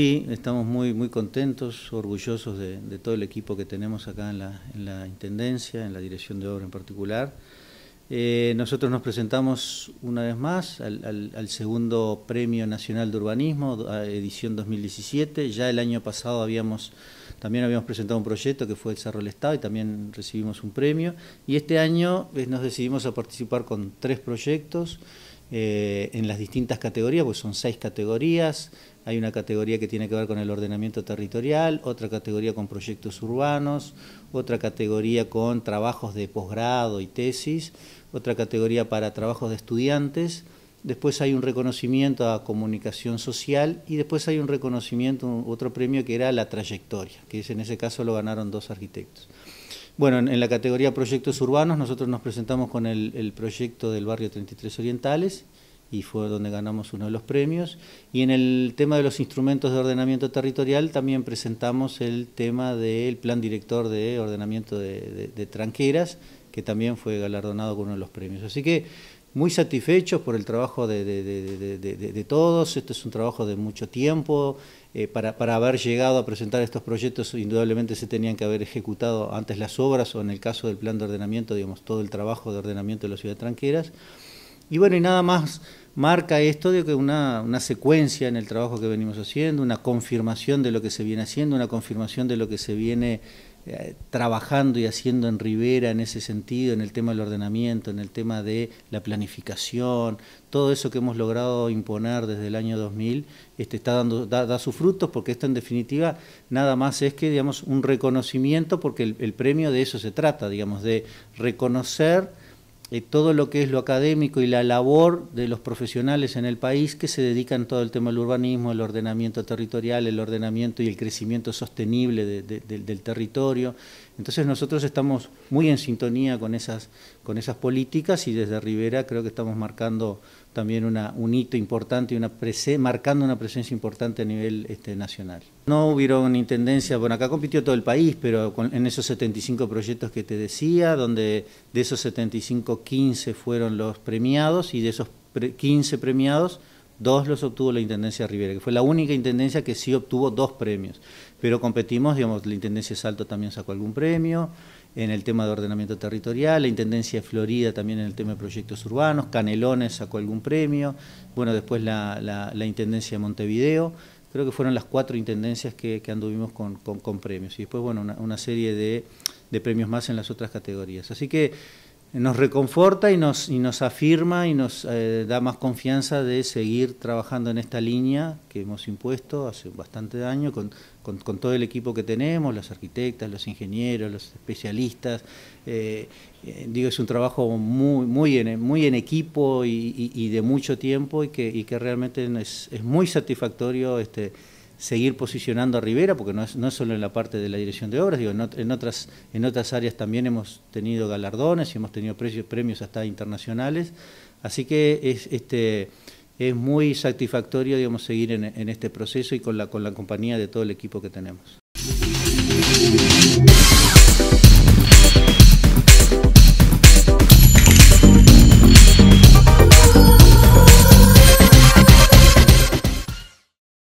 Sí, estamos muy, muy contentos, orgullosos de, todo el equipo que tenemos acá en la, Intendencia, en la Dirección de Obra en particular. Eh, nosotros nos presentamos una vez más al, segundo Premio Nacional de Urbanismo, edición 2017. Ya el año pasado habíamos, también habíamos presentado un proyecto que fue el Cerro del Estado y también recibimos un premio. Y este año eh, nos decidimos a participar con tres proyectos eh, en las distintas categorías, pues son seis categorías. Hay una categoría que tiene que ver con el ordenamiento territorial, otra categoría con proyectos urbanos, otra categoría con trabajos de posgrado y tesis, otra categoría para trabajos de estudiantes. Después hay un reconocimiento a comunicación social y después hay un reconocimiento, otro premio que era la trayectoria, que en ese caso lo ganaron dos arquitectos. Bueno, en la categoría proyectos urbanos nosotros nos presentamos con el, proyecto del barrio 33 Orientales y fue donde ganamos uno de los premios. Y en el tema de los instrumentos de ordenamiento territorial también presentamos el tema del plan director de ordenamiento de, de tranqueras, que también fue galardonado con uno de los premios. Así que muy satisfechos por el trabajo de, todos. Este es un trabajo de mucho tiempo. Eh, para, para, haber llegado a presentar estos proyectos, indudablemente se tenían que haber ejecutado antes las obras o en el caso del plan de ordenamiento, digamos, todo el trabajo de ordenamiento de las ciudades tranqueras. Y bueno, y nada más marca esto de que una, una, secuencia en el trabajo que venimos haciendo, una confirmación de lo que se viene haciendo, una confirmación de lo que se viene eh, trabajando y haciendo en Rivera en ese sentido, en el tema del ordenamiento, en el tema de la planificación, todo eso que hemos logrado imponer desde el año 2000, este, está dando, da, sus frutos porque esto en definitiva nada más es que digamos un reconocimiento, porque el, el premio de eso se trata, digamos, de reconocer eh, todo lo que es lo académico y la labor de los profesionales en el país que se dedican todo el tema del urbanismo, el ordenamiento territorial, el ordenamiento y el crecimiento sostenible del territorio. Entonces nosotros estamos muy en sintonía con esas, con esas políticas y desde Rivera creo que estamos marcando también un hito importante y una marcando una presencia importante a nivel este, nacional. No hubieron intendencia, bueno, acá compitió todo el país, pero en esos 75 proyectos que te decía, donde de esos 75 15 fueron los premiados y de esos 15 premiados, dos los obtuvo la Intendencia de Rivera, que fue la única Intendencia que sí obtuvo dos premios. Pero competimos, digamos, la Intendencia Salto también sacó algún premio, en el tema de ordenamiento territorial, la Intendencia de Florida también en el tema de proyectos urbanos, Canelones sacó algún premio, bueno, después la, la, Intendencia de Montevideo, creo que fueron las cuatro Intendencias que, anduvimos con, premios. Y después, bueno, una, serie de, de premios más en las otras categorías. Así que nos reconforta y nos, y nos afirma y nos eh, da más confianza de seguir trabajando en esta línea que hemos impuesto hace bastante daño, con, con, todo el equipo que tenemos, los arquitectas, los ingenieros, los especialistas. Eh, eh, digo, es un trabajo muy, muy, en, muy en equipo y, de mucho tiempo y que, y que realmente es, es muy satisfactorio este, seguir posicionando a Rivera, porque no es, no es solo en la parte de la dirección de obras, digo, en, otras, en otras áreas también hemos tenido galardones y hemos tenido precios, premios hasta internacionales, así que es, este, es muy satisfactorio digamos, seguir en, en este proceso y con la, con la compañía de todo el equipo que tenemos.